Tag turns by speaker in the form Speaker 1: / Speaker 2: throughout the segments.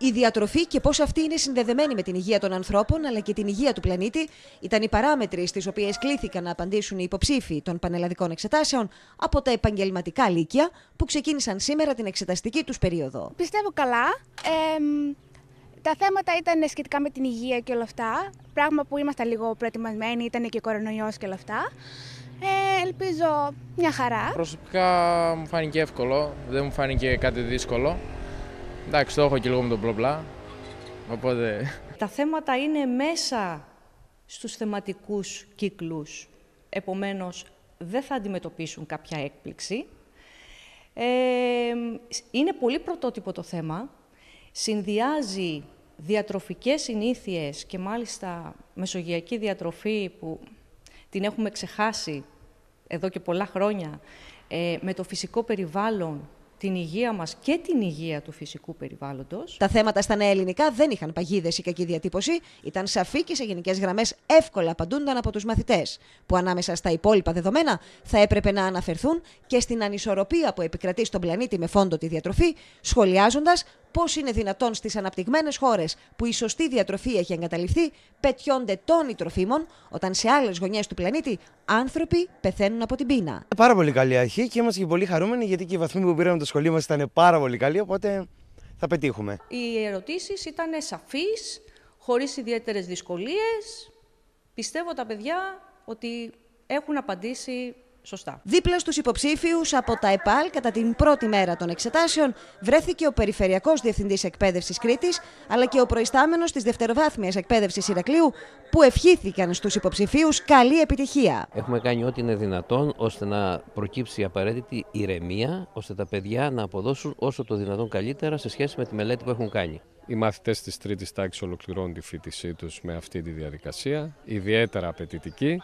Speaker 1: Η διατροφή και πώς αυτή είναι συνδεδεμένη με την υγεία των ανθρώπων αλλά και την υγεία του πλανήτη ήταν οι παράμετροι στις οποίες κλήθηκαν να απαντήσουν οι υποψήφοι των πανελλαδικών εξετάσεων από τα επαγγελματικά λύκεια που ξεκίνησαν σήμερα την εξεταστική τους περίοδο.
Speaker 2: Πιστεύω καλά. Ε, τα θέματα ήταν σχετικά με την υγεία και όλα αυτά. Πράγμα που ήμασταν λίγο προετοιμασμένοι, ήταν και κορονοϊός και όλα αυτά. Ε, ελπίζω μια χαρά.
Speaker 1: Προσωπικά μου φάνηκε εύκολο, δεν μου φάνηκε κάτι δύσκολο. Εντάξει, το έχω και λίγο με τον πλοπλά. Οπότε...
Speaker 2: Τα θέματα είναι μέσα στους θεματικούς κύκλους. Επομένως, δεν θα αντιμετωπίσουν κάποια έκπληξη. Ε, είναι πολύ πρωτότυπο το θέμα. Συνδυάζει διατροφικές συνήθειες και μάλιστα μεσογειακή διατροφή που την έχουμε ξεχάσει εδώ και πολλά χρόνια, ε, με το φυσικό περιβάλλον την υγεία μας και την υγεία του φυσικού περιβάλλοντος. Τα
Speaker 1: θέματα στα νέα ελληνικά δεν είχαν παγίδες ή κακή διατύπωση, ήταν σαφή και σε γενικές γραμμές εύκολα απαντούνταν από τους μαθητές, που ανάμεσα στα υπόλοιπα δεδομένα θα έπρεπε να αναφερθούν και στην ανισορροπία που επικρατεί στον πλανήτη με φόντο τη διατροφή, σχολιάζοντας πώς είναι δυνατόν στις αναπτυγμένες χώρες που η σωστή διατροφή έχει εγκαταληφθεί, πετιώνται τόνοι τροφίμων, όταν σε άλλες γωνιές του πλανήτη άνθρωποι πεθαίνουν από την πείνα.
Speaker 3: Πάρα πολύ καλή αρχή και είμαστε και πολύ χαρούμενοι γιατί και οι βαθμοί που πήραμε το σχολείο μας ήταν πάρα πολύ καλοί, οπότε θα πετύχουμε.
Speaker 2: Οι ερωτήσεις ήταν σαφείς, χωρίς ιδιαίτερες δυσκολίες. Πιστεύω τα παιδιά ότι έχουν απαντήσει Σωστά.
Speaker 1: Δίπλα στους υποψήφιους από τα ΕΠΑΛ, κατά την πρώτη μέρα των εξετάσεων, βρέθηκε ο Περιφερειακός Διευθυντής Εκπαίδευσης Κρήτης, αλλά και ο προϊστάμενος της Δευτεροβάθμιας Εκπαίδευσης Ηρακλείου, που ευχήθηκαν στους υποψηφίους καλή επιτυχία.
Speaker 2: Έχουμε κάνει ό,τι είναι δυνατόν ώστε να προκύψει η απαραίτητη ηρεμία, ώστε τα παιδιά να αποδώσουν όσο το δυνατόν καλύτερα σε σχέση με τη μελέτη που έχουν κάνει. Οι μαθητές της τρίτης τάξης ολοκληρώνουν τη φοιτησή τους με αυτή τη διαδικασία, ιδιαίτερα απαιτητική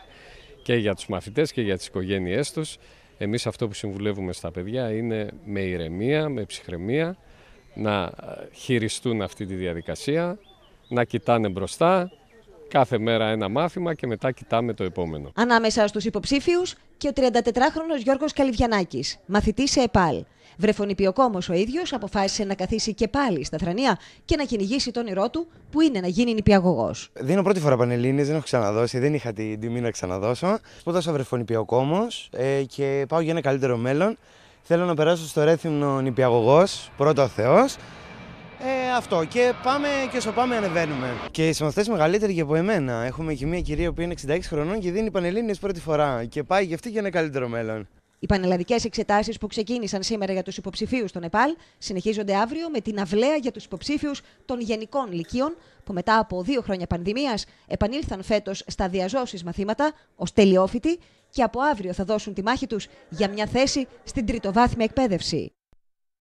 Speaker 2: και για τους μαθητές και για τις οικογένειές τους. Εμείς αυτό που συμβουλεύουμε στα παιδιά είναι με ηρεμία, με ψυχραιμία, να ε, χειριστούν αυτή τη διαδικασία, να κοιτάνε μπροστά, κάθε μέρα ένα μάθημα και μετά κοιτάμε το επόμενο.
Speaker 1: Ανάμεσα στους υποψήφιους και ο 34χρονος Γιώργος Καλυβιανάκης, μαθητής σε ΕΠΑΛ. Βρεφονιπιοκόμος ο ίδιος αποφάσισε να καθίσει και πάλι στα θρανία και να κυνηγήσει τον όνειρό του που είναι να γίνει νηπιαγωγός.
Speaker 3: Δίνω πρώτη φορά πανελλήνιες, δεν έχω ξαναδώσει, δεν είχα την τιμή να ξαναδώσω. Σπούδασα βρεφονιπιοκόμος ε, και πάω για ένα καλύτερο μέλλον. Θέλω να περάσω στο Ρέθυμνο νηπιαγωγός, πρώτο ο Θεός αυτό. Και πάμε και όσο πάμε ανεβαίνουμε. Και οι συμμαθητέ μεγαλύτεροι και από εμένα. Έχουμε και μια κυρία που είναι 66 χρονών και δίνει πανελλήνιες πρώτη φορά. Και πάει γι' αυτή για ένα καλύτερο μέλλον. Οι πανελλαδικές
Speaker 1: εξετάσεις που ξεκίνησαν σήμερα για τους υποψηφίους στο Νεπάλ συνεχίζονται αύριο με την αυλαία για τους υποψήφιους των γενικών λυκείων, που μετά από δύο χρόνια πανδημίας επανήλθαν φέτος στα διαζώσεις μαθήματα ως τελειόφοιτοι και από αύριο θα δώσουν τη μάχη τους για μια θέση στην τριτοβάθμια εκπαίδευση.